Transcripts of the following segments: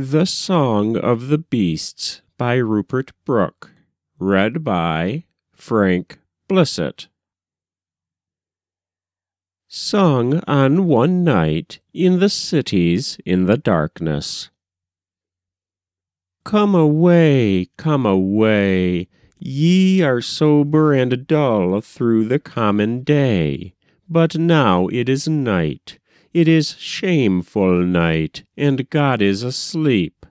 The Song of the Beasts by Rupert Brooke. Read by Frank Blissett. Sung on one night in the cities in the darkness. Come away, come away, ye are sober and dull through the common day, but now it is night it is shameful night, and God is asleep.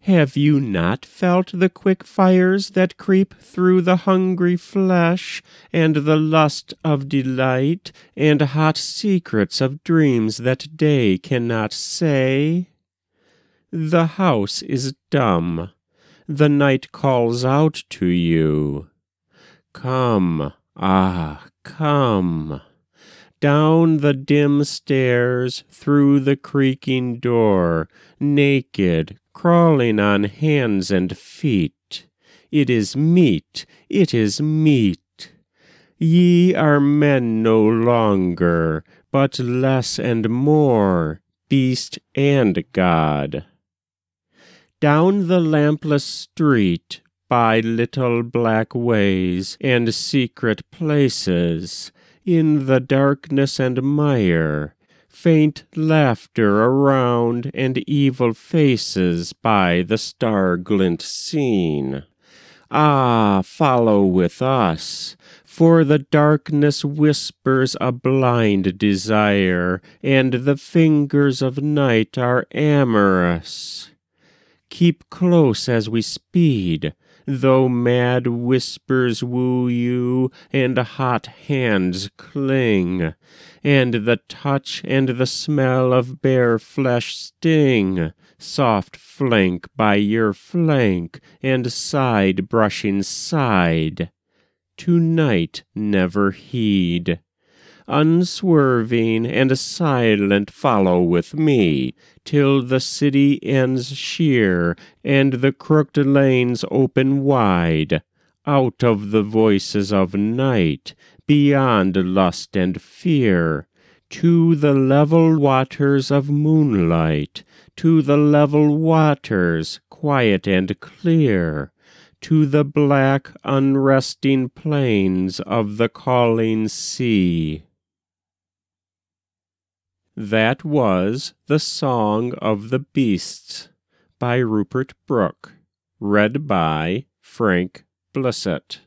Have you not felt the quick fires that creep through the hungry flesh, and the lust of delight, and hot secrets of dreams that day cannot say? The house is dumb. The night calls out to you. Come, ah, come down the dim stairs, through the creaking door, naked, crawling on hands and feet. It is meat, it is meat. Ye are men no longer, but less and more, beast and god. Down the lampless street, by little black ways and secret places, in the darkness and mire, faint laughter around, and evil faces by the star glint seen. Ah, follow with us, for the darkness whispers a blind desire, and the fingers of night are amorous. Keep close as we speed, though mad whispers woo you, and hot hands cling, and the touch and the smell of bare flesh sting, soft flank by your flank, and side brushing side. To night never heed unswerving and a silent follow with me, till the city ends sheer and the crooked lanes open wide, out of the voices of night, beyond lust and fear, to the level waters of moonlight, to the level waters, quiet and clear to the black, unresting plains of the calling sea. That was The Song of the Beasts by Rupert Brooke, read by Frank Blissett.